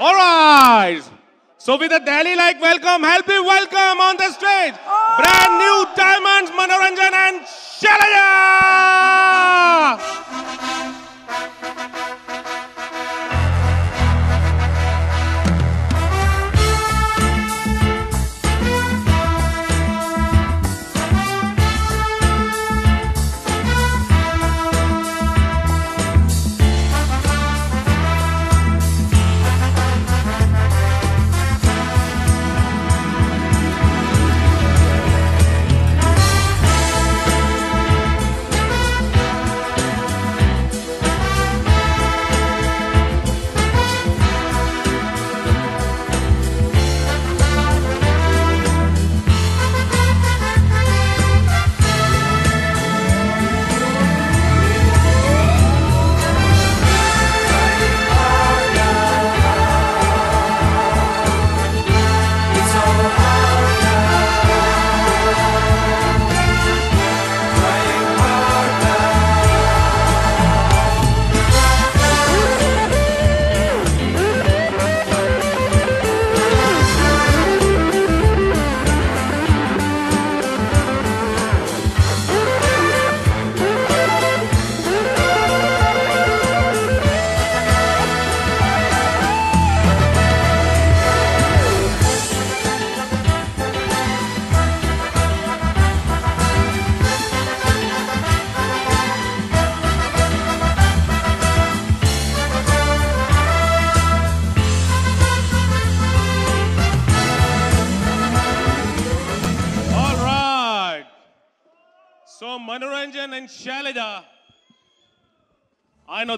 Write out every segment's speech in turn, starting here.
All right. So with a Delhi-like welcome, happy welcome on the stage, oh. brand new Diamonds, Manoranjan and Shalaya!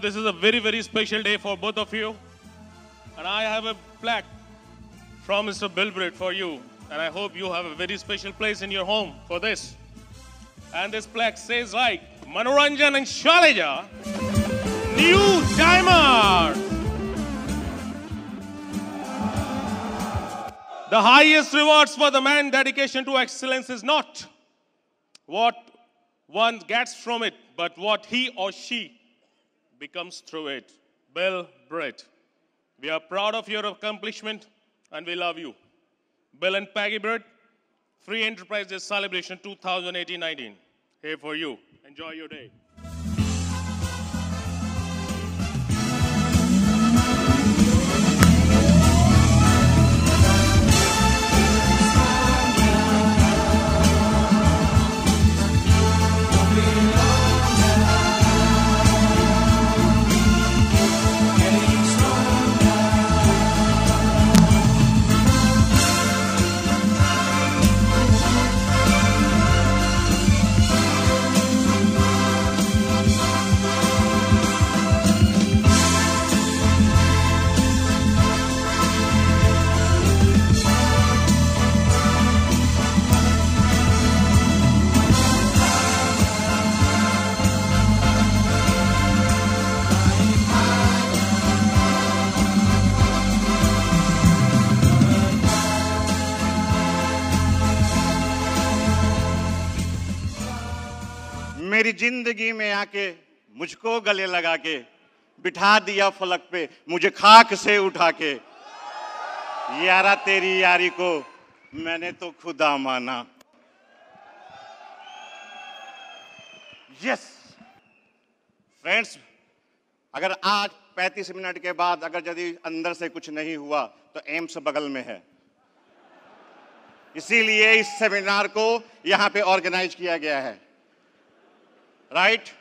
this is a very, very special day for both of you. And I have a plaque from Mr. Bilbrit for you. And I hope you have a very special place in your home for this. And this plaque says like, Manoranjan and Shaleja, New Diamond. The highest rewards for the man dedication to excellence is not what one gets from it, but what he or she becomes through it. Bill Britt. We are proud of your accomplishment and we love you. Bill and Peggy Britt, Free Enterprises Celebration 2018-19. Here for you. Enjoy your day. मुझको गले लगा के बिठा दिया फलक पे मुझे खाक से उठा के यारा तेरी यारी को मैंने तो खुदा माना यस फ्रेंड्स अगर आज 35 मिनट के बाद अगर यदि अंदर से कुछ नहीं हुआ तो एम्स बगल में है इसीलिए इस सेमिनार को यहां पे ऑर्गेनाइज किया गया है राइट right?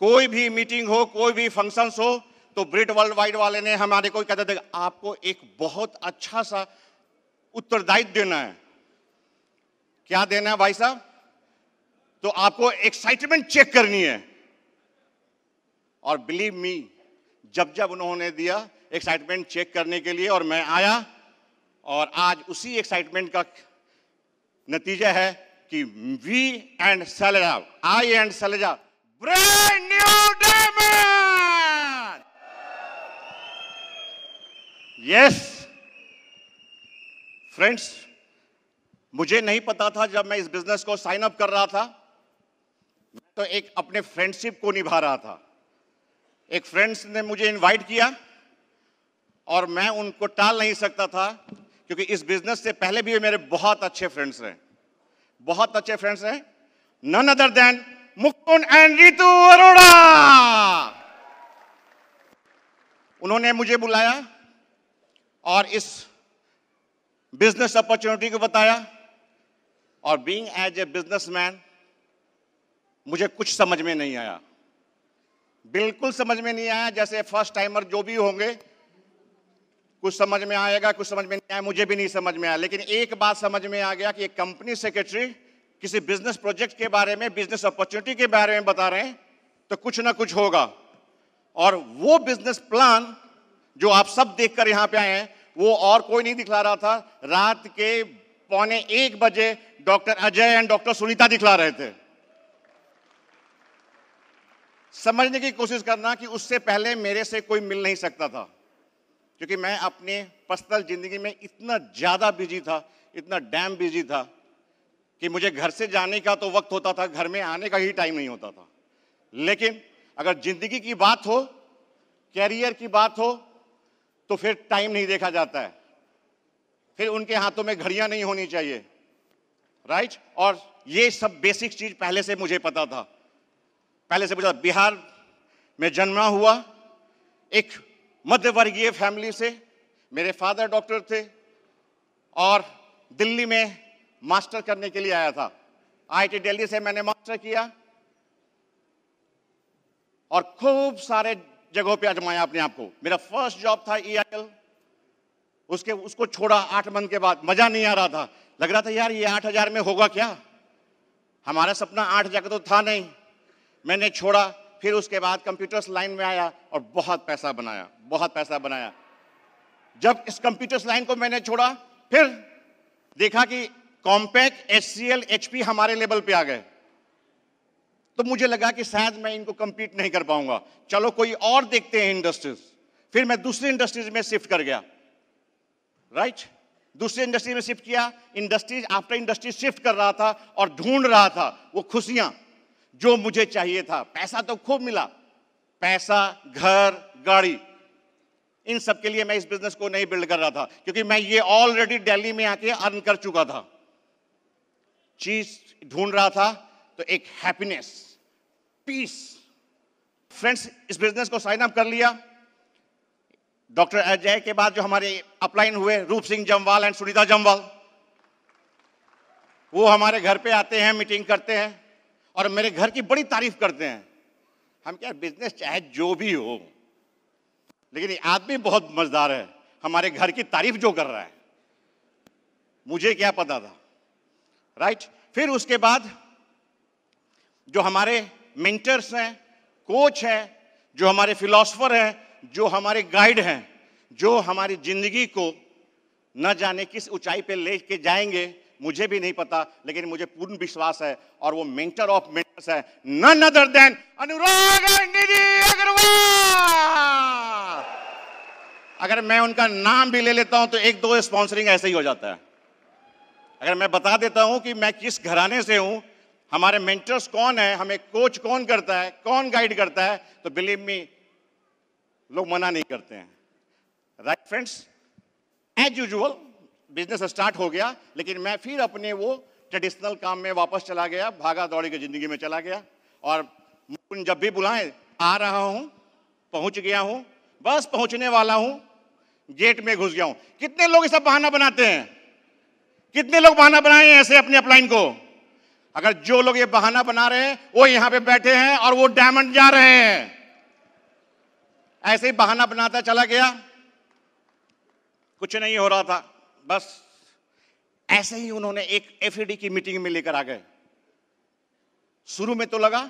कोई भी मीटिंग हो कोई भी फंक्शंस हो तो ब्रिट वर्ल्ड वाइड वाले ने हमारे को कहते थे आपको एक बहुत अच्छा सा उत्तरदायित्व देना है क्या देना है भाई साहब तो आपको एक्साइटमेंट चेक करनी है और बिलीव मी जब जब उन्होंने दिया एक्साइटमेंट चेक करने के लिए और मैं आया और आज उसी एक्साइटमेंट का नतीजा है कि we and Saleja I and Saleja brand diamond. Yes. Friends मुझे नहीं पता था जब मैं इस बिजनेस को साइन अप कर रहा था मैं तो एक अपने फ्रेंडशिप को निभा रहा था एक फ्रेंड्स ने मुझे इनवाइट किया और मैं उनको टाल नहीं सकता था क्योंकि इस बिजनेस से पहले भी मेरे बहुत अच्छे फ्रेंड्स हैं बहुत अच्छे फ्रेंड्स हैं none other than Mukund and Ritu Arora उन्होंने मुझे बुलाया और इस बिजनेस अपॉर्चुनिटी को बताया और बीइंग एज ए बिजनेसमैन मुझे कुछ समझ में नहीं आया बिल्कुल समझ में नहीं आया जैसे फर्स्ट टाइमर जो भी होंगे कुछ समझ में आएगा कुछ समझ में नहीं आया मुझे भी नहीं समझ में आया लेकिन एक बात समझ में आ गया कि एक कंपनी सेक्रेटरी किसी बिजनेस प्रोजेक्ट के बारे में बिजनेस अपॉर्चुनिटी के बारे में बता रहे हैं तो कुछ ना कुछ होगा और वो बिजनेस प्लान जो आप सब देखकर यहां पे आए हैं वो और कोई नहीं दिखला रहा था रात के पौने एक बजे doctor Ajay and doctor Sunita दिखला रहे थे समझने की कोशिश करना कि उससे पहले मेरे से कोई मिल नहीं सकता था क्योंकि मैं अपने पर्सनल जिंदगी में इतना ज़्यादा बिजी था इतना डैम बिजी था कि मुझे घर से जाने का तो वक्त होता था घर में आने का ही टाइम नहीं होता था लेकिन अगर जिंदगी की बात हो कैरियर की बात हो तो फिर टाइम नहीं देखा जाता है फिर उनके हाथों में घड़ियां नहीं होनी चाहिए राइट और ये सब बेसिक चीज पहले से मुझे पता था पहले से मुझे बिहार में जन्मा हुआ एक मध्यवर्गीय फैमिली से मेरे फादर डॉक्टर थे और दिल्ली में मास्टर करने के लिए आया था आईटी दिल्ली से मैंने मास्टर किया और खूब सारे जगहों पे आजमाया अपने आप को मेरा फर्स्ट जॉब था ई e उसके उसको छोड़ा आठ मंथ के बाद मजा नहीं आ रहा था लग रहा था यार ये आठ हजार में होगा क्या हमारा सपना आठ हजार का तो था नहीं मैंने छोड़ा फिर उसके बाद कंप्यूटर्स लाइन में आया और बहुत पैसा बनाया बहुत पैसा बनाया जब इस कंप्यूटर्स लाइन को मैंने छोड़ा फिर देखा कि compact H C L HP हमारे लेवल पे आ गए तो मुझे लगा कि शायद मैं इनको कंपीट नहीं कर पाऊंगा चलो कोई और देखते हैं इंडस्ट्रीज फिर मैं दूसरी इंडस्ट्रीज में शिफ्ट कर गया राइट right? दूसरी इंडस्ट्री में शिफ्ट किया इंडस्ट्रीज आफ्टर इंडस्ट्री शिफ्ट कर रहा था और ढूंढ रहा था वो खुशियां जो मुझे चाहिए था पैसा तो खूब मिला पैसा घर गाड़ी इन सब के लिए मैं इस बिजनेस को नहीं बिल्ड कर रहा था क्योंकि मैं ये ऑलरेडी दिल्ली में आके अर्न कर चुका था चीज ढूंढ रहा था तो एक हैप्पीनेस पीस फ्रेंड्स इस बिजनेस को साइन अप कर लिया डॉक्टर अजय के बाद जो हमारे अपलाइन हुए रूप सिंह जमवाल एंड सुनीता जमवाल वो हमारे घर पे आते हैं मीटिंग करते हैं और मेरे घर की बड़ी तारीफ करते हैं हम क्या बिजनेस चाहे जो भी हो लेकिन ये आदमी बहुत मजेदार है हमारे घर की तारीफ जो कर रहा है मुझे क्या पता था राइट फिर उसके बाद जो हमारे मेंटर्स हैं कोच हैं जो हमारे फिलोसफर हैं जो हमारे गाइड हैं जो हमारी जिंदगी को न जाने किस ऊंचाई पे ले के जाएंगे मुझे भी नहीं पता लेकिन मुझे पूर्ण विश्वास है और वो मेंटर ऑफ मेंटर्स है none other than Anurag Nidhi Agarwal अगर मैं उनका नाम भी ले लेता हूं तो एक दो स्पॉन्सरिंग ऐसे ही हो जाता है अगर मैं बता देता हूं कि मैं किस घराने से हूं हमारे मेंटर्स कौन है हमें कोच कौन करता है कौन गाइड करता है तो बिलीव मी लोग मना नहीं करते हैं right friends as usual business start हो गया लेकिन मैं फिर अपने वो ट्रेडिशनल काम में वापस चला गया भागा दौड़ी की जिंदगी में चला गया और जब भी बुलाए आ रहा हूं पहुंच गया हूं बस पहुंचने वाला हूं गेट में घुस गया हूं कितने लोग इसका बहाना बनाते हैं कितने लोग बहाना बनाए ऐसे अपने अपलाइन को अगर जो लोग ये बहाना बना रहे हैं वो यहां पे बैठे हैं और वो डायमंड जा रहे हैं ऐसे ही बहाना बनाता चला गया कुछ नहीं हो रहा था बस ऐसे ही उन्होंने एक एफ e की मीटिंग में लेकर आ गए शुरू में तो लगा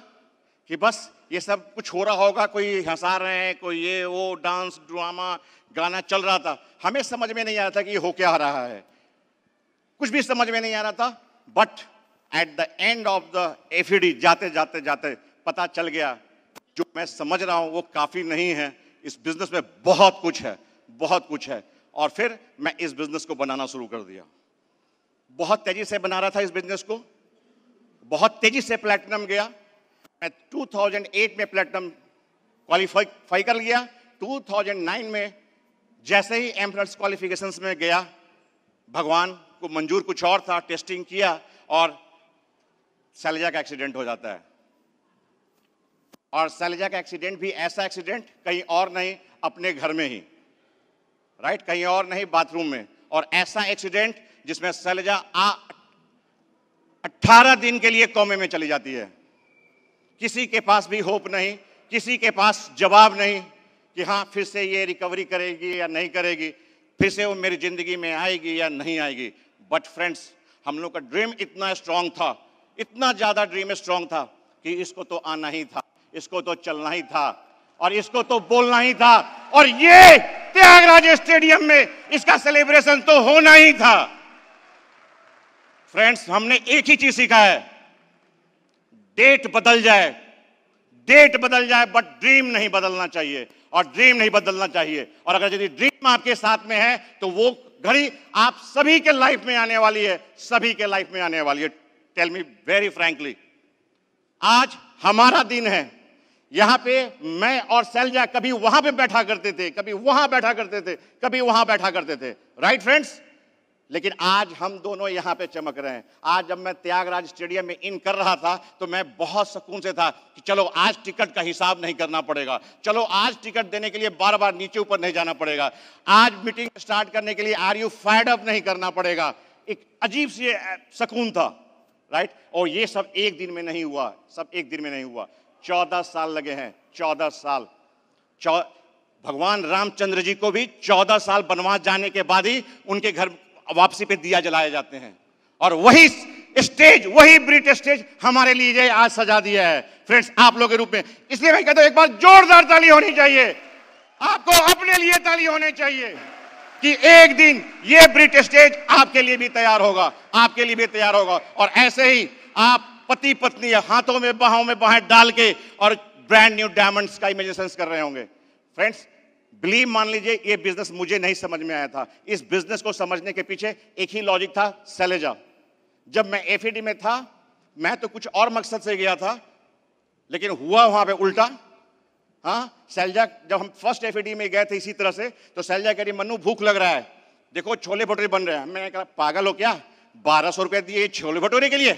कि बस ये सब कुछ हो रहा होगा कोई हंसा रहे हैं कोई ये वो डांस ड्रामा गाना चल रहा था हमें समझ में नहीं आया था कि ये हो क्या रहा है कुछ भी समझ में नहीं आ रहा था but at the end of the F जाते जाते जाते पता चल गया जो मैं समझ रहा हूँ वो काफ़ी नहीं है इस बिजनेस में बहुत कुछ है बहुत कुछ है और फिर मैं इस बिजनेस को बनाना शुरू कर दिया बहुत तेजी से बना रहा था इस बिजनेस को बहुत तेजी से प्लेटिनम गया मैं 2008 में प्लेटिनम क्वालिफाई कर लिया 2009 में जैसे ही एम्फल्स क्वालिफिकेशन में गया भगवान को मंजूर कुछ और था टेस्टिंग किया और सैलजा का एक्सीडेंट हो जाता है और सैलजा का एक्सीडेंट भी ऐसा एक्सीडेंट कहीं और नहीं अपने घर में ही राइट कहीं और नहीं बाथरूम में और ऐसा एक्सीडेंट जिसमें सैलजा आ अट्ठारह दिन के लिए कौमे में चली जाती है किसी के पास भी होप नहीं किसी के पास जवाब नहीं कि हाँ फिर से ये रिकवरी करेगी या नहीं करेगी फिर से वो मेरी ज़िंदगी में आएगी या नहीं आएगी बट फ्रेंड्स हम लोग का ड्रीम इतना स्ट्रांग था इतना ज़्यादा ड्रीम स्ट्रांग था कि इसको तो आना ही था इसको तो चलना ही था और इसको तो बोलना ही था और ये त्यागराज स्टेडियम में इसका सेलिब्रेशन तो होना ही था फ्रेंड्स हमने एक ही चीज सीखा है डेट बदल जाए डेट बदल जाए बट ड्रीम नहीं बदलना चाहिए और ड्रीम नहीं बदलना चाहिए और अगर यदि ड्रीम आपके साथ में है तो वो घड़ी आप सभी के लाइफ में आने वाली है सभी के लाइफ में आने वाली है टेल मी वेरी फ्रेंकली आज हमारा दिन है यहां पे मैं और सैलजा कभी वहां पे बैठा करते थे कभी वहां बैठा करते थे कभी वहां बैठा करते थे राइट right, फ्रेंड्स लेकिन आज हम दोनों यहाँ पे चमक रहे हैं आज जब मैं त्यागराज स्टेडियम में इन कर रहा था तो मैं बहुत सुकून से था कि चलो आज टिकट का हिसाब नहीं करना पड़ेगा चलो आज टिकट देने के लिए बार बार नीचे ऊपर नहीं जाना पड़ेगा आज मीटिंग स्टार्ट करने के लिए आर यू फाइड अप नहीं करना पड़ेगा एक अजीब सी सुकून था राइट और ये सब एक दिन में नहीं हुआ सब एक दिन में नहीं हुआ चौदह साल लगे हैं चौदह साल चौ भगवान रामचंद्र जी को भी चौदह साल बनवास जाने के बाद ही उनके घर वापसी पे दिया जलाए जाते हैं और वही स्टेज वही ब्रिटिश स्टेज हमारे लिए आज सजा दिया है फ्रेंड्स आप लोगों के रूप में इसलिए मैं कहता हूं एक बार जोरदार ताली होनी चाहिए आपको अपने लिए ताली होनी चाहिए कि एक दिन ये ब्रिटिश स्टेज आपके लिए भी तैयार होगा आपके लिए भी तैयार होगा और ऐसे ही आप पति पत्नी हाथों में बाहों में बाहें डाल के और ब्रांड न्यू डायमंड्स का इमेजिनेशन कर रहे होंगे फ्रेंड्स बिलीव मान लीजिए ये बिजनेस मुझे नहीं समझ में आया था इस बिजनेस को समझने के पीछे एक ही लॉजिक था सैलेजा जब मैं एफ e में था मैं तो कुछ और मकसद से गया था लेकिन हुआ वहां पे उल्टा हाँ सैलजा जब हम फर्स्ट एफ e में गए थे इसी तरह से तो सैलजा कह रही मनु भूख लग रहा है देखो छोले भटोरे बन रहे हैं मैंने कहा पागल हो क्या बारह सौ रुपये दिए छोले भटोरे के लिए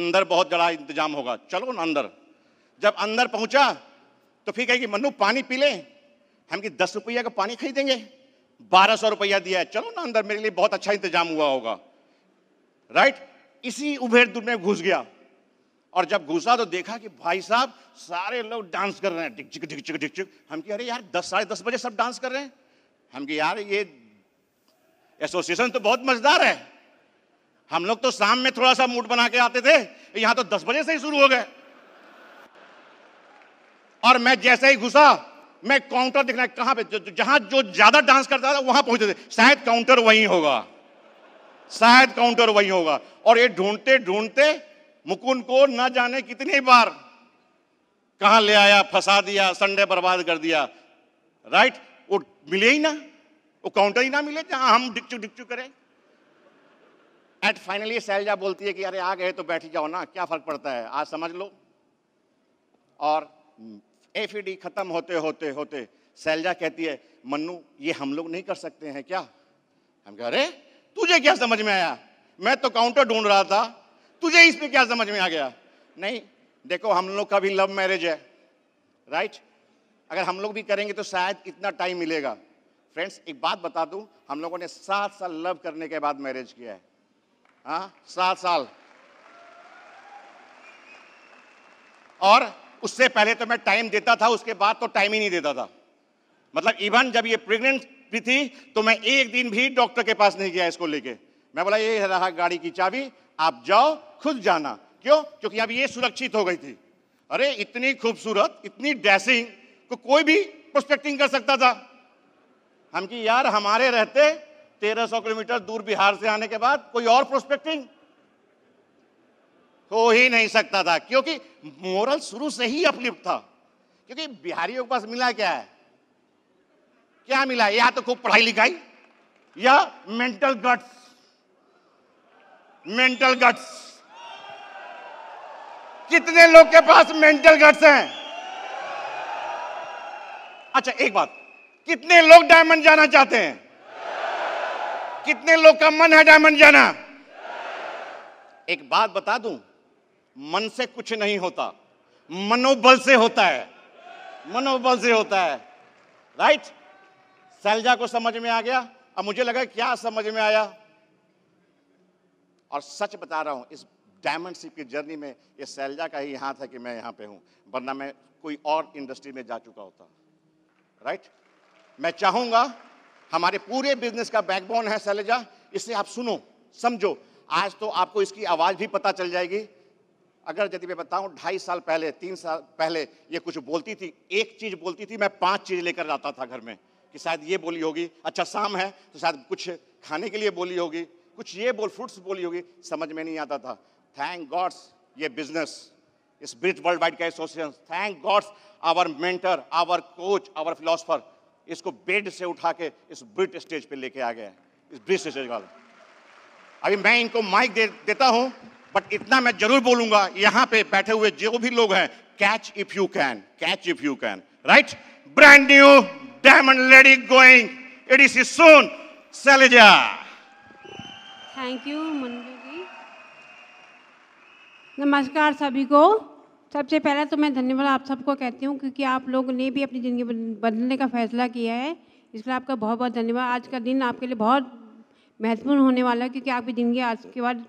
अंदर बहुत बड़ा इंतजाम होगा चलो ना अंदर जब अंदर पहुंचा तो फिर कहेगी मनु पानी पी लें हम कि दस रुपया का पानी खरीदेंगे बारह सौ रुपया दिया है चलो ना अंदर मेरे लिए बहुत अच्छा इंतजाम हुआ होगा राइट इसी उभेर दूर में घुस गया और जब घुसा तो देखा कि भाई साहब सारे लोग डांस कर रहे हैं हम कि अरे यार दस साढ़े दस बजे सब डांस कर रहे हैं हम कि यार ये एसोसिएशन तो बहुत मजेदार है हम लोग तो शाम में थोड़ा सा मूड बना के आते थे यहां तो दस बजे से ही शुरू हो गए और मैं जैसे ही घुसा मैं काउंटर देखना है कहां पे जहां जो ज्यादा डांस करता था वहां पहुंचते थे शायद काउंटर वही होगा शायद काउंटर वही होगा और ये ढूंढते ढूंढते मुकुंद को न जाने कितनी बार कहा ले आया फंसा दिया संडे बर्बाद कर दिया राइट वो मिले ही ना वो काउंटर ही ना मिले जहां हम डिक्चू डिक्चू करें एट फाइनली सैलजा बोलती है कि अरे आ गए तो बैठ जाओ ना क्या फर्क पड़ता है आज समझ लो और एफ e खत्म होते होते होते सैलजा कहती है मन्नू ये हम लोग नहीं कर सकते हैं क्या हम कह अरे तुझे क्या समझ में आया मैं तो काउंटर ढूंढ रहा था तुझे इस पे क्या समझ में आ गया नहीं देखो हम लोग का भी लव मैरिज है राइट अगर हम लोग भी करेंगे तो शायद इतना टाइम मिलेगा फ्रेंड्स एक बात बता दूं हम लोगों ने सात साल लव करने के बाद मैरिज किया है हाँ सात साल और उससे पहले तो मैं टाइम देता था उसके बाद तो टाइम ही नहीं देता था मतलब इवन जब ये प्रेग्नेंट भी थी तो मैं एक दिन भी डॉक्टर के पास नहीं गया इसको लेके मैं बोला ये रहा गाड़ी की चाबी आप जाओ खुद जाना क्यों क्योंकि अब ये सुरक्षित हो गई थी अरे इतनी खूबसूरत इतनी डैसिंग को कोई भी प्रोस्पेक्टिंग कर सकता था हम कि यार हमारे रहते 1300 किलोमीटर दूर बिहार से आने के बाद कोई और प्रोस्पेक्टिंग हो ही नहीं सकता था क्योंकि मोरल शुरू से ही अपलिप्ट था क्योंकि बिहारियों के पास मिला क्या है क्या मिला या तो खूब पढ़ाई लिखाई या मेंटल गट्स मेंटल गट्स कितने लोग के पास मेंटल गट्स हैं अच्छा एक बात कितने लोग डायमंड जाना चाहते हैं कितने लोग का मन है डायमंड जाना एक बात बता दूं मन से कुछ नहीं होता मनोबल से होता है मनोबल से होता है राइट सैलजा को समझ में आ गया अब मुझे लगा क्या समझ में आया और सच बता रहा हूं इस डायमंड शिप की जर्नी में ये सैलजा का ही हाथ है कि मैं यहां पे हूं वरना मैं कोई और इंडस्ट्री में जा चुका होता राइट मैं चाहूंगा हमारे पूरे बिजनेस का बैकबोन है सैलजा इसे आप सुनो समझो आज तो आपको इसकी आवाज़ भी पता चल जाएगी अगर यदि मैं बताऊं ढाई साल पहले तीन साल पहले ये कुछ बोलती थी एक चीज़ बोलती थी मैं पांच चीज़ लेकर जाता था घर में कि शायद ये बोली होगी अच्छा शाम है तो शायद कुछ खाने के लिए बोली होगी कुछ ये बोल फ्रूट्स बोली होगी समझ में नहीं आता था थैंक गॉड्स ये बिजनेस इस ब्रिज वर्ल्ड वाइड का association thank gods our mentor our coach our philosopher इसको बेड से उठा के इस ब्रिट स्टेज पे लेके आ गया इस ब्रिट स्टेज वाले अभी मैं इनको माइक दे देता हूं बट इतना मैं जरूर बोलूंगा यहां पे बैठे हुए जो भी लोग हैं catch if you can catch if you can right brand new diamond lady going it is soon Saleja thank you Manju ji नमस्कार सभी को सबसे पहले तो मैं धन्यवाद आप सबको कहती हूँ क्योंकि आप लोगों ने भी अपनी ज़िंदगी बदलने का फैसला किया है इसलिए आपका बहुत बहुत धन्यवाद आज का दिन आपके लिए बहुत महत्वपूर्ण होने वाला है क्योंकि आपकी ज़िंदगी आज के बाद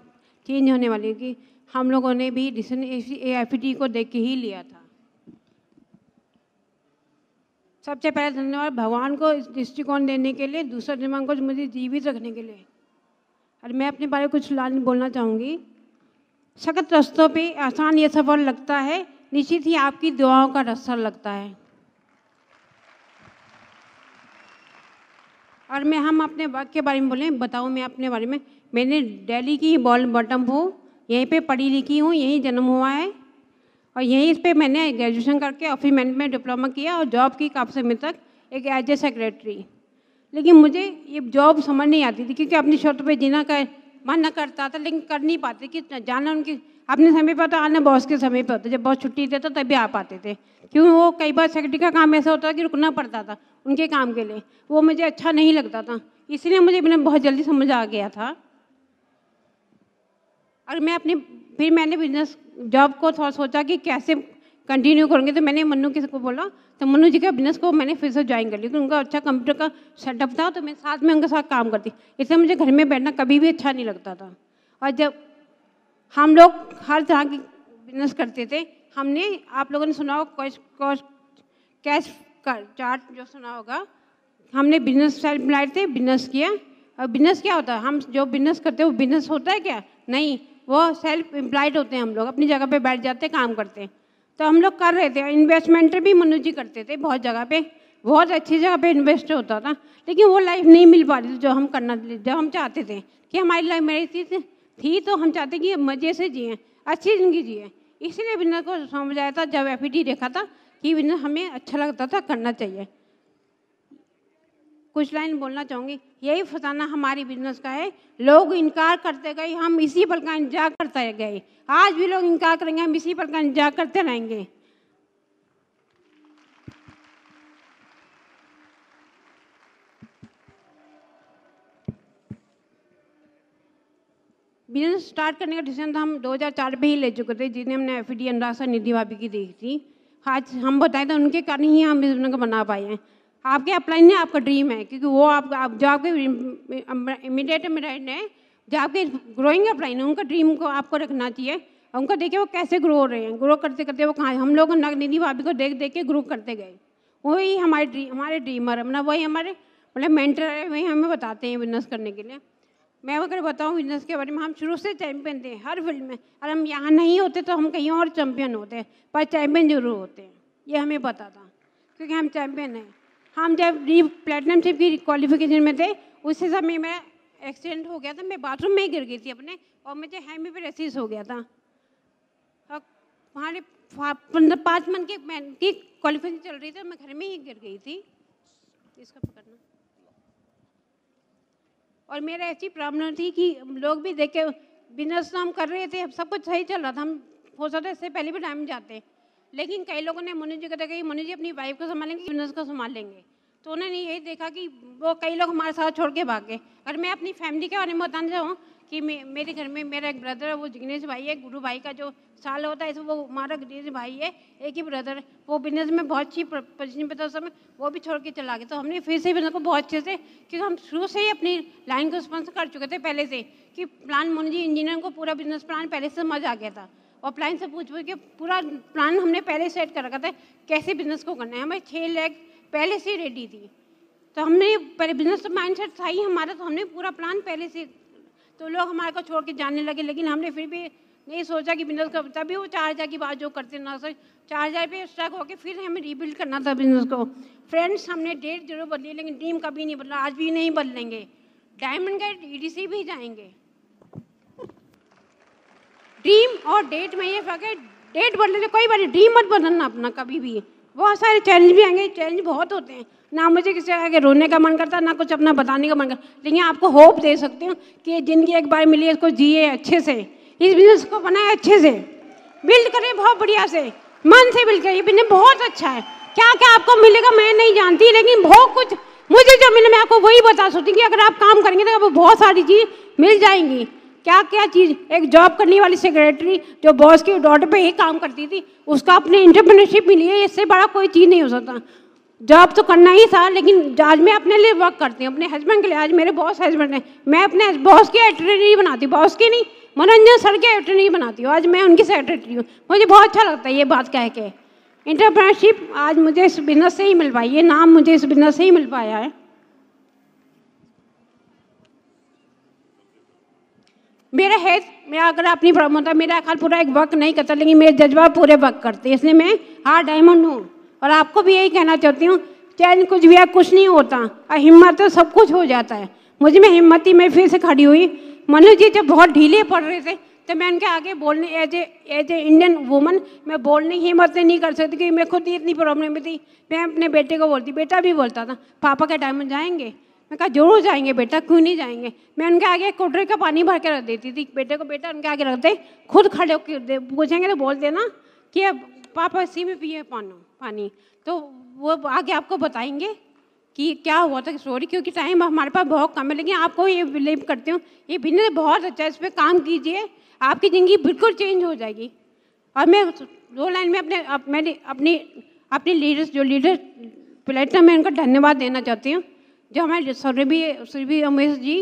चेंज होने वाली है कि हम लोगों ने भी डिसीजन ए एफ टी को देख के ही लिया था सबसे पहले धन्यवाद भगवान को इस दृष्टिकोण देने के लिए दूसरा दिमाग को मुझे जीवित रखने के लिए और मैं अपने बारे में कुछ लाल बोलना चाहूँगी सख्त रस्तों पे आसान यह सफर लगता है निश्चित ही आपकी दुआओं का रस्ता लगता है और मैं हम अपने वर्क के बारे में बोलें बताऊँ मैं अपने बारे में मैंने दिल्ली की बॉल बॉटम हूँ यहीं पे पढ़ी लिखी हूँ यहीं जन्म हुआ है और यहीं इस पर मैंने ग्रेजुएशन करके और फिर में डिप्लोमा किया और जॉब की काफ़ी समय तक एक एज ए सेक्रेटरी लेकिन मुझे ये जॉब समझ नहीं आती थी क्योंकि अपनी शर्त पर जीना का मन न करता था लेकिन कर नहीं पाते कि जाना उनकी अपने समय पर होता तो आना बॉस के समय पर होता तो जब बॉस छुट्टी देता तो तभी आ पाते थे क्योंकि वो कई बार सेक्रेटरी का काम ऐसा होता कि रुकना पड़ता था उनके काम के लिए वो मुझे अच्छा नहीं लगता था इसलिए मुझे मैंने बहुत जल्दी समझ आ गया था और मैं अपने फिर मैंने बिजनेस जॉब को थोड़ा सोचा कि कैसे कंटिन्यू करूँगी तो मैंने मनु किसी को बोला तो मनु जी का बिजनेस को मैंने फिर से ज्वाइन कर लिया क्योंकि उनका अच्छा कंप्यूटर का सेटअप था तो मैं साथ में उनके साथ काम करती इसलिए मुझे घर में बैठना कभी भी अच्छा नहीं लगता था और जब हम लोग हर तरह की बिजनेस करते थे हमने आप लोगों ने सुना होगा कैश कैश चार्ट जो सुना होगा हमने बिजनेस सेल्फ लाए थे बिजनेस किया और बिजनेस क्या होता है हम जो बिजनेस करते हैं वो बिजनेस होता है क्या नहीं वो सेल्फ एम्प्लॉयड होते हैं हम लोग अपनी जगह पे बैठ जाते काम करते हैं तो हम लोग कर रहे थे इन्वेस्टमेंट भी मनु जी करते थे बहुत जगह पे बहुत अच्छी जगह पे इन्वेस्ट होता था लेकिन वो लाइफ नहीं मिल पा रही थी जो हम करना जब हम चाहते थे कि हमारी लाइफ मेरी थी, थी तो हम चाहते कि मज़े से जिए अच्छी ज़िंदगी जिए इसलिए बिना को समझ आया था जब एफ e देखा था कि बिना हमें अच्छा लगता था करना चाहिए कुछ लाइन बोलना चाहूँगी यही फसाना हमारी बिजनेस का है लोग इनकार करते गए हम इसी पल का इंतजार करते गए आज भी लोग इनकार करेंगे हम इसी पल का इंतजार करते रहेंगे बिजनेस स्टार्ट करने का डिसीजन तो हम 2004 में ही ले चुके थे जिन्हें हमने एफ डी अनुरासा निधि भाभी की देखी थी आज हम बताए थे तो उनके कारण ही हम बिजनेस को बना पाए हैं आपके अपलाइन है आपका ड्रीम है क्योंकि वो आप, आप जो आपके इमीडिएट इमीडिएट है जो आपके ग्रोइंग अपलाइन है उनका ड्रीम को आपको रखना चाहिए उनको देखिए वो कैसे ग्रो हो रहे हैं ग्रो करते करते वो कहाँ हम लोग निधि भाभी को देख देख के ग्रो करते गए वही हमारे ड्री हमारे ड्रीमर है मतलब वही हमारे मतलब मेंटर है वही हमें बताते हैं बिजनेस करने के लिए मैं अगर बताऊँ बिजनेस के बारे में हम शुरू से चैम्पियन थे हर फील्ड में अगर हम यहाँ नहीं होते तो हम कहीं और चैम्पियन होते पर चैम्पियन जरूर होते हैं ये हमें पता था क्योंकि हम चैम्पियन हैं हम जब री प्लेटिनम शिप की क्वालिफिकेशन में थे उसी समय मैं एक्सीडेंट हो गया था मैं बाथरूम में ही गिर गई थी अपने और मुझे हेमीपेरेसिस हो गया था और वहाँ पंद्रह पाँच मन के मैं की क्वालिफिकेशन चल रही थी मैं घर में ही गिर गई थी इसका पकड़ना और मेरा ऐसी प्रॉब्लम थी कि लोग भी देखे बिजनेस तो हम कर रहे थे सब कुछ सही चल रहा था हम हो सकता इससे पहले भी टाइम जाते लेकिन कई लोगों ने मुनि जी को देखा कि मुनि जी अपनी वाइफ को संभालेंगे बिजनेस को संभाल लेंगे तो उन्होंने यही देखा कि वो कई लोग हमारे साथ छोड़ के भाग गए और मैं अपनी फैमिली के बारे में बताना चाहूँ कि मे, मेरे घर में मेरा एक ब्रदर है वो जिग्नेश भाई है गुरु भाई का जो साल होता है वो हमारा जिग्नेश भाई है एक ही ब्रदर वो बिजनेस में बहुत अच्छी पोजिशन पर था उस समय वो भी छोड़ के चला गया तो हमने फिर से बिजनेस को बहुत अच्छे से क्योंकि हम शुरू से ही अपनी लाइन को स्पॉन्सर कर चुके थे पहले से कि प्लान मुनि जी इंजीनियर को पूरा बिजनेस प्लान पहले से समझ आ गया था और प्लान से पूछ पूछ के पूरा प्लान हमने पहले सेट कर रखा था कैसे बिजनेस को करना है हमारी छः लैख पहले से रेडी थी तो हमने पहले बिजनेस माइंड सेट था ही हमारा तो हमने पूरा प्लान पहले से तो लोग हमारे को छोड़ के जाने लगे लेकिन हमने फिर भी नहीं सोचा कि बिजनेस का तभी वो चार हज़ार की बात जो करते ना सर चार हज़ार पे स्ट्रक होकर फिर हमें रीबिल्ड करना था बिजनेस को फ्रेंड्स हमने डेट जरूर बदली लेकिन टीम कभी नहीं बदला आज भी नहीं बदलेंगे डायमंड का ई भी जाएंगे ड्रीम और डेट में ये फ़र्क है डेट बदलने कोई बात नहीं ड्रीम मत बदलना अपना कभी भी बहुत सारे चैलेंज भी आएंगे चैलेंज बहुत होते हैं ना मुझे किसी आगे रोने का मन करता ना कुछ अपना बताने का मन करता लेकिन आपको होप दे सकते हो कि ज़िंदगी एक बार मिली है इसको जिए अच्छे से इस बिजनेस को बनाए अच्छे से बिल्ड करें बहुत बढ़िया से मन से बिल्ड करें ये बिजनेस बहुत अच्छा है क्या क्या आपको मिलेगा मैं नहीं जानती लेकिन बहुत कुछ मुझे जो मिले मैं आपको वही बता सकती कि अगर आप काम करेंगे तो आपको बहुत सारी चीज़ मिल जाएंगी क्या क्या चीज़ एक जॉब करने वाली सेक्रेटरी जो बॉस की डॉटर पे ही काम करती थी उसका अपने इंटरप्रनरशिप मिली है इससे बड़ा कोई चीज़ नहीं हो सकता जॉब तो करना ही था लेकिन आज मैं अपने लिए वर्क करती हूँ अपने हस्बैंड के लिए आज मेरे बॉस हस्बैंड हैं मैं अपने बॉस की एटर्नी बनाती हूँ बॉस की नहीं मनोरंजन सर की एटर्नी बनाती हूँ आज मैं उनकी सेक्रेटरी हूँ मुझे बहुत अच्छा लगता है ये बात कह के इंटरप्रनरशिप आज मुझे इस बिजनेस से ही मिल पाई ये नाम मुझे इस बिजनेस से ही मिल पाया है मेरा है मैं अगर अपनी प्रॉब्लम होता मेरा अकाल पूरा एक वर्क नहीं करता लेकिन मेरे जज्बा पूरे वर्क करते हैं इसलिए मैं हार डायमंड हूँ और आपको भी यही कहना चाहती हूँ चैन कुछ भी कुछ नहीं होता और हिम्मत तो सब कुछ हो जाता है मुझे में हिम्मत ही मैं फिर से खड़ी हुई मनु जी जब बहुत ढीले पड़ रहे थे तो मैं उनके आगे बोलने as a as a Indian woman मैं बोलने की हिम्मत नहीं कर सकती क्योंकि मैं खुद ही इतनी प्रॉब्लम थी मैं अपने बेटे को बोलती बेटा भी बोलता था पापा के डायमंड जाएंगे मैं कहा जरूर जाएंगे बेटा क्यों नहीं जाएंगे मैं उनके आगे कोटरे का पानी भर के रख देती थी बेटे को बेटा उनके आगे रख दे खुद खड़े होकर पूछेंगे तो बोल देना कि अब पापा इसी में पिए पानो पानी तो वो आगे आपको बताएंगे कि क्या हुआ था सॉरी क्योंकि टाइम हमारे पास बहुत कम है लेकिन आपको ये बिलीव करती हूँ ये बिजनेस बहुत अच्छा है इस पर काम कीजिए आपकी ज़िंदगी बिल्कुल चेंज हो जाएगी और मैं दो लाइन में अपने अप, मैंने अपनी अपनी लीडर्स जो लीडर प्लेटफॉर्म है उनका धन्यवाद देना चाहती हूँ जो हमारे सुरभि सुरभि उमेश जी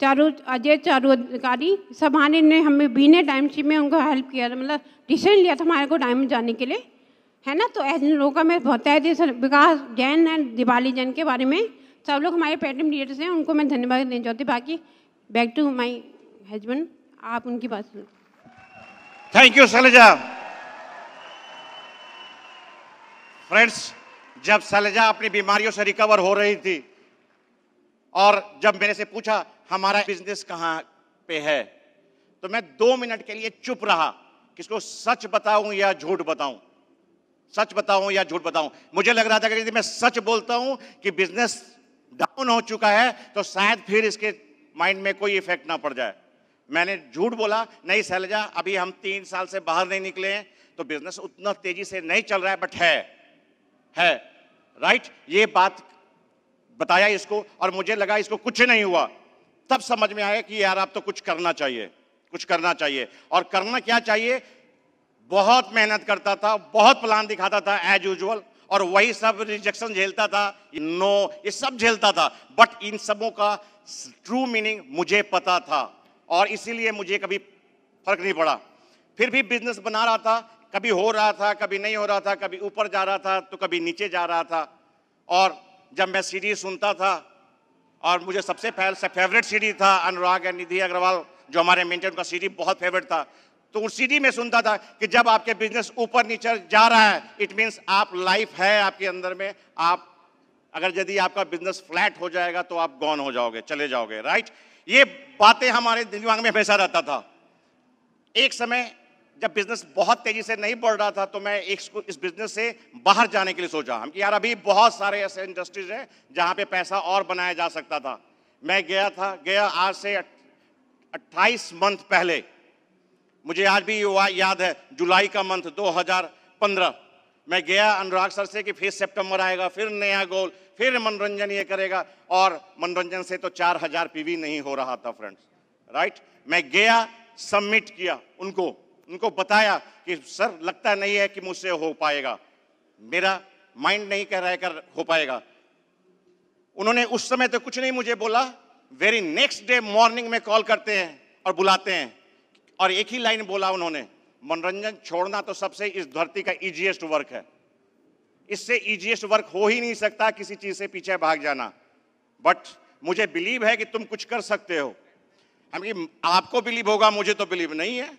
चारू अजय चारू अधिकारी सब आने ने हमें बीने टाइम सी में उनको हेल्प किया था मतलब डिसीजन लिया था हमारे को टाइम जाने के लिए है ना तो ऐसे लोगों का मैं बहुत विकास जैन एंड दिवाली जैन के बारे में सब लोग हमारे प्लेटिनम लीडर्स हैं उनको मैं धन्यवाद देना चाहती बाकी बैक टू माई हजबेंड आप उनकी बात सुनो थैंक यू सलजा फ्रेंड्स जब सलजा अपनी बीमारियों से रिकवर हो रही थी और जब मैंने से पूछा हमारा बिजनेस कहाँ पे है तो मैं दो मिनट के लिए चुप रहा किसको सच बताऊं या झूठ बताऊं सच बताऊं या झूठ बताऊं मुझे लग रहा था कि यदि मैं सच बोलता हूं कि बिजनेस डाउन हो चुका है तो शायद फिर इसके माइंड में कोई इफेक्ट ना पड़ जाए मैंने झूठ बोला नहीं सैलजा अभी हम तीन साल से बाहर नहीं निकले हैं तो बिजनेस उतना तेजी से नहीं चल रहा है बट है है राइट ये बात बताया इसको और मुझे लगा इसको कुछ नहीं हुआ तब समझ में आया कि यार आप तो कुछ करना चाहिए कुछ करना चाहिए और करना क्या चाहिए बहुत मेहनत करता था बहुत प्लान दिखाता था एज यूजल और वही सब रिजेक्शन झेलता था नो ये सब झेलता था बट इन सबों का ट्रू मीनिंग मुझे पता था और इसीलिए मुझे कभी फर्क नहीं पड़ा फिर भी बिजनेस बना रहा था कभी हो रहा था कभी नहीं हो रहा था कभी ऊपर जा रहा था तो कभी नीचे जा रहा था और जब मैं सीडी सुनता था और मुझे सबसे पहले फेवरेट सीडी था अनुराग या निधि अग्रवाल जो हमारे मेंटेन का सीडी बहुत फेवरेट था तो उस सीडी में सुनता था कि जब आपके बिजनेस ऊपर नीचे जा रहा है इट मीन्स आप लाइफ है आपके अंदर में आप अगर यदि आपका बिजनेस फ्लैट हो जाएगा तो आप गॉन हो जाओगे चले जाओगे राइट ये बातें हमारे दिमाग में हमेशा रहता था एक समय जब बिजनेस बहुत तेजी से नहीं बढ़ रहा था तो मैं एक इस बिजनेस से बाहर जाने के लिए सोचा हम कि यार अभी बहुत सारे ऐसे इंडस्ट्रीज हैं जहाँ पे पैसा और बनाया जा सकता था मैं गया था गया आज से 28 मंथ पहले मुझे आज भी याद है जुलाई का मंथ 2015 मैं गया अनुराग सर से कि फिर सेप्टेम्बर आएगा फिर नया गोल फिर मनोरंजन ये करेगा और मनोरंजन से तो चार हजार नहीं हो रहा था फ्रेंड्स राइट मैं गया सबमिट किया उनको उनको बताया कि सर लगता नहीं है कि मुझसे हो पाएगा मेरा माइंड नहीं कह रहा है कर हो पाएगा उन्होंने उस समय तो कुछ नहीं मुझे बोला वेरी नेक्स्ट डे मॉर्निंग में कॉल करते हैं और बुलाते हैं और एक ही लाइन बोला उन्होंने मनोरंजन छोड़ना तो सबसे इस धरती का इजिएस्ट वर्क है इससे इजिएस्ट वर्क हो ही नहीं सकता किसी चीज से पीछे भाग जाना बट मुझे बिलीव है कि तुम कुछ कर सकते हो हम आपको बिलीव होगा मुझे तो बिलीव नहीं है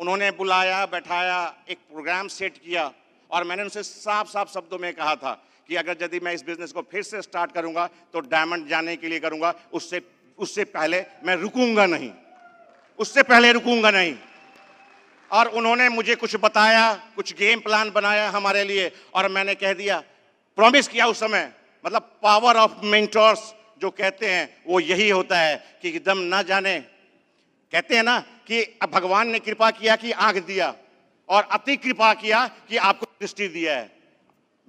उन्होंने बुलाया बैठाया एक प्रोग्राम सेट किया और मैंने उनसे साफ साफ शब्दों में कहा था कि अगर यदि मैं इस बिजनेस को फिर से स्टार्ट करूंगा तो डायमंड जाने के लिए करूंगा उससे उससे पहले मैं रुकूंगा नहीं उससे पहले रुकूंगा नहीं और उन्होंने मुझे कुछ बताया कुछ गेम प्लान बनाया हमारे लिए और मैंने कह दिया प्रॉमिस किया उस समय मतलब पावर ऑफ मेंटर्स जो कहते हैं वो यही होता है कि एकदम ना जाने कहते हैं ना कि अब भगवान ने कृपा किया कि आंख दिया और अति कृपा किया कि आपको दृष्टि दिया है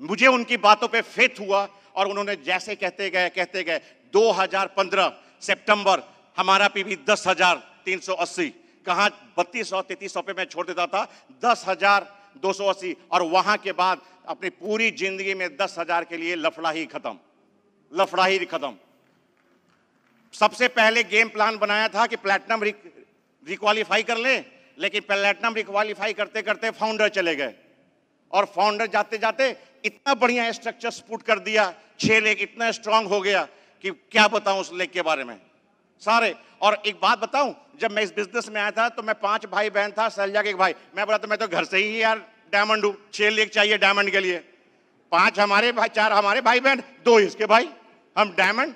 मुझे उनकी बातों पे फेथ हुआ और उन्होंने जैसे कहते गए कहते गए 2015 सितंबर हमारा पीवी दस हजार तीन सौ अस्सी कहा बत्तीस सौ तैतीस सौ पे मैं छोड़ देता था दस हजार दो सौ अस्सी और वहां के बाद अपनी पूरी जिंदगी में दस हजार के लिए लफड़ा ही खत्म लफड़ा ही खत्म सबसे पहले गेम प्लान बनाया था कि प्लेटिनम रिक्वालीफाई कर ले लेकिन प्लेटिनम रिक्वालीफाई करते करते फाउंडर चले गए और फाउंडर जाते जाते इतना बढ़िया स्ट्रक्चर स्पूट कर दिया छः लेक इतना स्ट्रांग हो गया कि क्या बताऊं उस लेक के बारे में सारे और एक बात बताऊं जब मैं इस बिजनेस में आया था तो मैं पांच भाई बहन था सैलजा के एक भाई मैं बोला तो मैं तो घर से ही यार डायमंड हूँ छः लेक चाहिए डायमंड के लिए पांच हमारे भाई चार हमारे भाई बहन दो इसके भाई हम डायमंड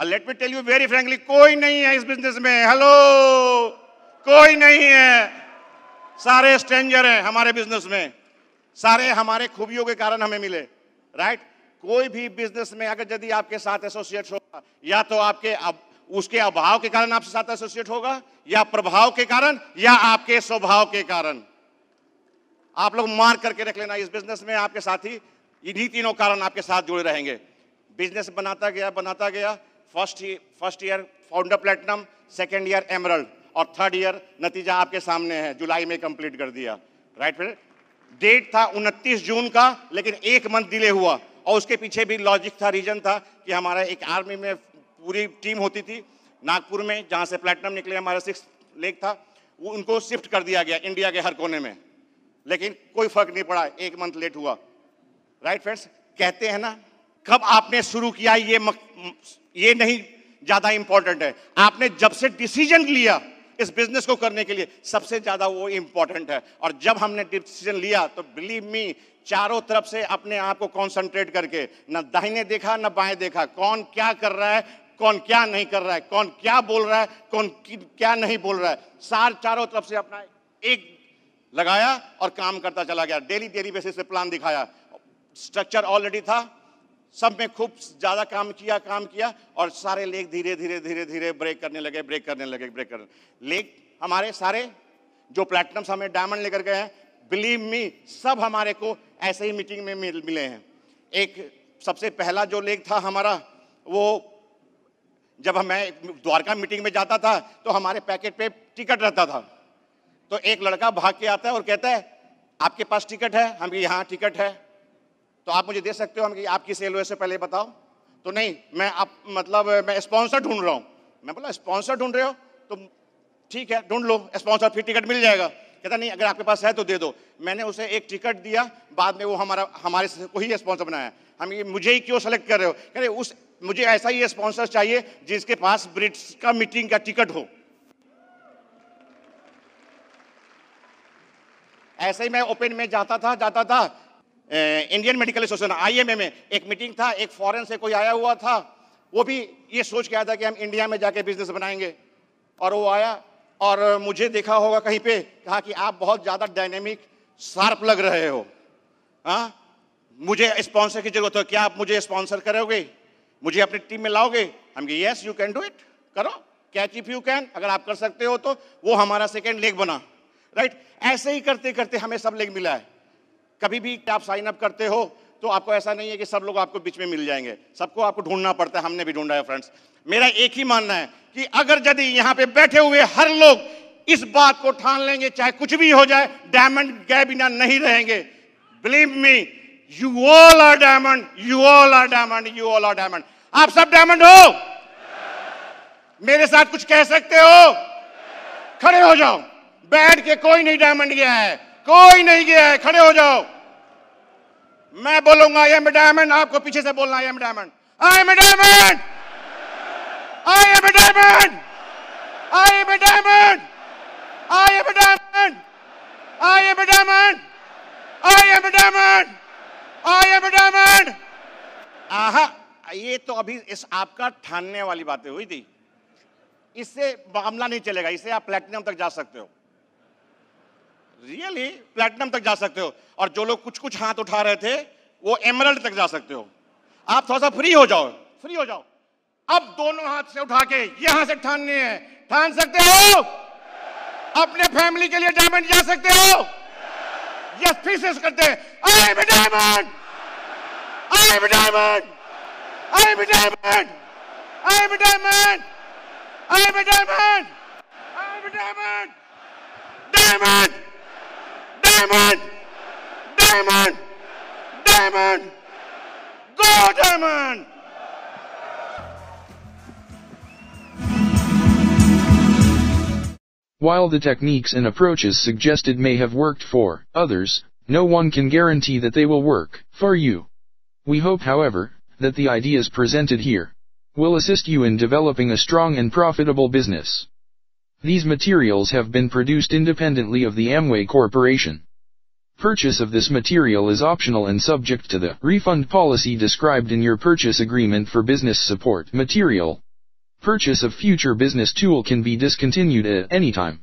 और let me tell you very frankly कोई नहीं है इस बिजनेस में हेलो कोई नहीं है सारे स्ट्रेंजर हैं हमारे बिजनेस में सारे हमारे खूबियों के कारण हमें मिले राइट कोई भी बिजनेस में अगर यदि आपके साथ एसोसिएट होगा या तो आपके अब उसके अभाव के कारण आपके साथ एसोसिएट होगा या प्रभाव के कारण या आपके स्वभाव के कारण आप लोग मार करके रख लेना इस बिजनेस में आपके साथ ही इन्हीं तीनों कारण आपके साथ जुड़े रहेंगे बिजनेस बनाता गया बनाता गया first first year founder platinum second year emerald और थर्ड ईयर नतीजा आपके सामने है जुलाई में कंप्लीट कर दिया राइट right? डेट था 29 जून का लेकिन एक मंथ डिले हुआ और उसके पीछे भी लॉजिक था रीजन था कि हमारा एक आर्मी में पूरी टीम होती थी नागपुर में जहां से प्लेटिनम निकले हमारा सिक्स लेक था वो उनको शिफ्ट कर दिया गया इंडिया के हर कोने में लेकिन कोई फर्क नहीं पड़ा एक मंथ लेट हुआ राइट right फ्रेंड्स कहते हैं ना कब आपने शुरू किया ये मक... ये नहीं ज्यादा इंपॉर्टेंट है आपने जब से डिसीजन लिया इस बिजनेस को करने के लिए सबसे ज्यादा वो इंपॉर्टेंट है और जब हमने डिसीजन लिया तो बिलीव मी चारों तरफ से अपने आप को कॉन्सेंट्रेट करके ना दाहिने देखा ना बाएं देखा कौन क्या कर रहा है कौन क्या नहीं कर रहा है कौन क्या बोल रहा है कौन क्या नहीं बोल रहा है सार चारों तरफ से अपना एक लगाया और काम करता चला गया डेली डेली बेसिस प्लान दिखाया स्ट्रक्चर ऑलरेडी था सब में खूब ज़्यादा काम किया काम किया और सारे लेग धीरे धीरे धीरे धीरे ब्रेक करने लगे ब्रेक करने लगे ब्रेक करने लेग हमारे सारे जो प्लेटिनम्स हमें डायमंड लेकर गए हैं बिलीव मी सब हमारे को ऐसे ही मीटिंग में मिल, मिले हैं एक सबसे पहला जो लेक था हमारा वो जब हमें द्वारका मीटिंग में जाता था तो हमारे पैकेट पे टिकट रहता था तो एक लड़का भाग के आता है और कहता है आपके पास टिकट है हम यहाँ टिकट है तो आप मुझे दे सकते हो हम कि आपकी सेल हुए से पहले बताओ तो नहीं मैं आप मतलब मैं स्पॉन्सर ढूंढ रहा हूँ मैं बोला स्पॉन्सर ढूंढ रहे हो तो ठीक है ढूंढ लो स्पॉन्सर फिर टिकट मिल जाएगा कहता नहीं अगर आपके पास है तो दे दो मैंने उसे एक टिकट दिया बाद में वो हमारा हमारे को ही स्पॉन्सर बनाया हम ये मुझे ही क्यों सेलेक्ट कर रहे हो कह रहे उस मुझे ऐसा ही स्पॉन्सर चाहिए जिसके पास ब्रिट्स का मीटिंग का टिकट हो ऐसे ही मैं ओपन में जाता था जाता था इंडियन मेडिकल एसोसिएशन आईएमए में एक मीटिंग था एक फॉरेन से कोई आया हुआ था वो भी ये सोच के आया था कि हम इंडिया में जाके बिजनेस बनाएंगे और वो आया और मुझे देखा होगा कहीं पे कहा कि आप बहुत ज़्यादा डायनेमिक शार्प लग रहे हो हाँ मुझे स्पॉन्सर की जरूरत हो क्या आप मुझे स्पॉन्सर करोगे मुझे अपनी टीम में लाओगे हम कि yes you can do it करो कैच इफ यू कैन अगर आप कर सकते हो तो वो हमारा सेकेंड लेग बना राइट ऐसे ही करते करते हमें सब लेग मिला है कभी भी आप साइन अप करते हो तो आपको ऐसा नहीं है कि सब लोग आपको बीच में मिल जाएंगे सबको आपको ढूंढना पड़ता है हमने भी ढूंढा है फ्रेंड्स मेरा एक ही मानना है कि अगर यदि यहाँ पे बैठे हुए हर लोग इस बात को ठान लेंगे चाहे कुछ भी हो जाए डायमंड गए बिना नहीं रहेंगे believe me you all are diamond you all are diamond you all are diamond आप सब डायमंड हो मेरे साथ कुछ कह सकते हो खड़े हो जाओ बैठ के कोई नहीं डायमंड गया है कोई नहीं गया है खड़े हो जाओ मैं बोलूंगा आई एम ए डायमंड आपको पीछे से बोलना I am diamond I am a diamond I am a diamond I am a diamond I am a diamond I am a diamond I am a diamond I am a diamond आहा ये तो अभी इस आपका ठानने वाली बातें हुई थी इससे मामला नहीं चलेगा इससे आप प्लेटिनम तक जा सकते हो रियली प्लेटिनम तक जा सकते हो और जो लोग कुछ कुछ हाथ उठा रहे थे वो एमरल्ड तक जा सकते हो आप थोड़ा सा फ्री हो जाओ फ्री हो जाओ अब दोनों हाथ से उठा के यहां से ठानने हैं ठान सकते हो अपने फैमिली के लिए डायमंड जा सकते हो यस फिर से करते हैं I diamond I am diamond I am diamond I am diamond I am diamond I am diamond Diamond! Diamond! Diamond! Go Diamond! While the techniques and approaches suggested may have worked for others, no one can guarantee that they will work for you. We hope, however, that the ideas presented here will assist you in developing a strong and profitable business. These materials have been produced independently of the Amway Corporation. Purchase of this material is optional and subject to the refund policy described in your purchase agreement for business support material. Purchase of future business tool can be discontinued at any time.